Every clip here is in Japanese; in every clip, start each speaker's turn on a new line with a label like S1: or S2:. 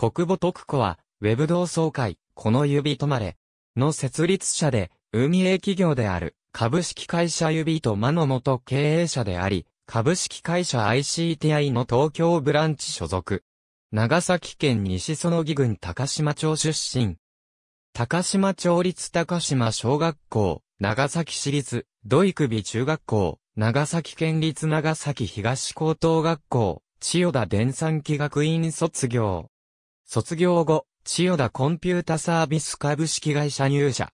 S1: 国母徳子は、ウェブ同窓会、この指とまれ、の設立者で、運営企業である、株式会社指と間の元経営者であり、株式会社 ICTI の東京ブランチ所属。長崎県西園木郡高島町出身。高島町立高島小学校、長崎市立、土育美中学校、長崎県立長崎東高等学校、千代田伝産機学院卒業。卒業後、千代田コンピュータサービス株式会社入社。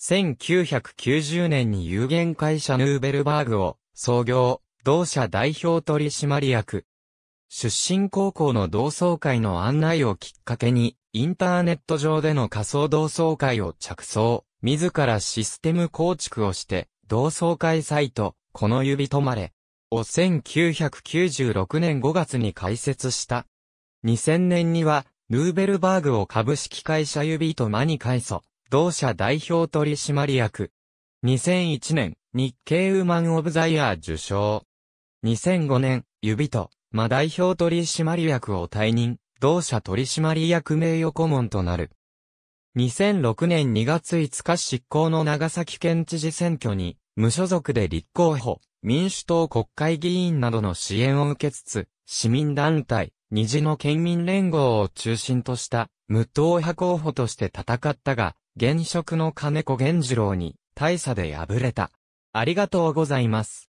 S1: 1990年に有限会社ヌーベルバーグを創業、同社代表取締役。出身高校の同窓会の案内をきっかけに、インターネット上での仮想同窓会を着想、自らシステム構築をして、同窓会サイト、この指止まれ、を1996年5月に開設した。2000年には、ヌーベルバーグを株式会社ユビートマニ改組、同社代表取締役。2001年、日経ウーマンオブザイヤー受賞。2005年、ユビト、マ代表取締役を退任、同社取締役名誉顧問となる。2006年2月5日執行の長崎県知事選挙に、無所属で立候補、民主党国会議員などの支援を受けつつ、市民団体、虹の県民連合を中心とした無党派候補として戦ったが、現職の金子源次郎に大差で敗れた。ありがとうございます。